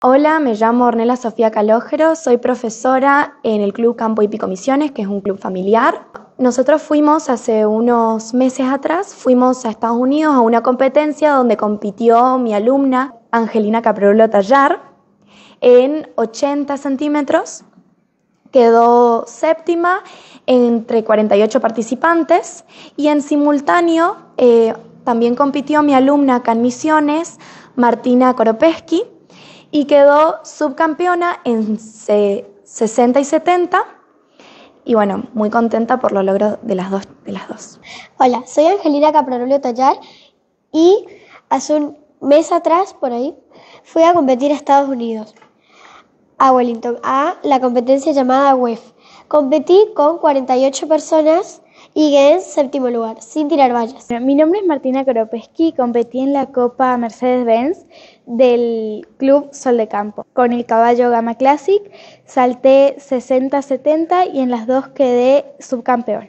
Hola, me llamo Ornella Sofía Calógero, soy profesora en el Club Campo y Pico Misiones, que es un club familiar. Nosotros fuimos hace unos meses atrás, fuimos a Estados Unidos a una competencia donde compitió mi alumna Angelina Caprolo Tallar en 80 centímetros. Quedó séptima entre 48 participantes y en simultáneo eh, también compitió mi alumna Can Misiones, Martina Koropeski, y quedó subcampeona en 60 y 70. Y bueno, muy contenta por los logros de las dos. De las dos. Hola, soy Angelina Caprarolio Tallar y hace un mes atrás, por ahí, fui a competir a Estados Unidos, a Wellington, a la competencia llamada WEF. Competí con 48 personas y quedé en séptimo lugar, sin tirar vallas. mi nombre es Martina Koropeski, competí en la Copa Mercedes-Benz del Club Sol de Campo. Con el caballo Gama Classic salté 60-70 y en las dos quedé subcampeona.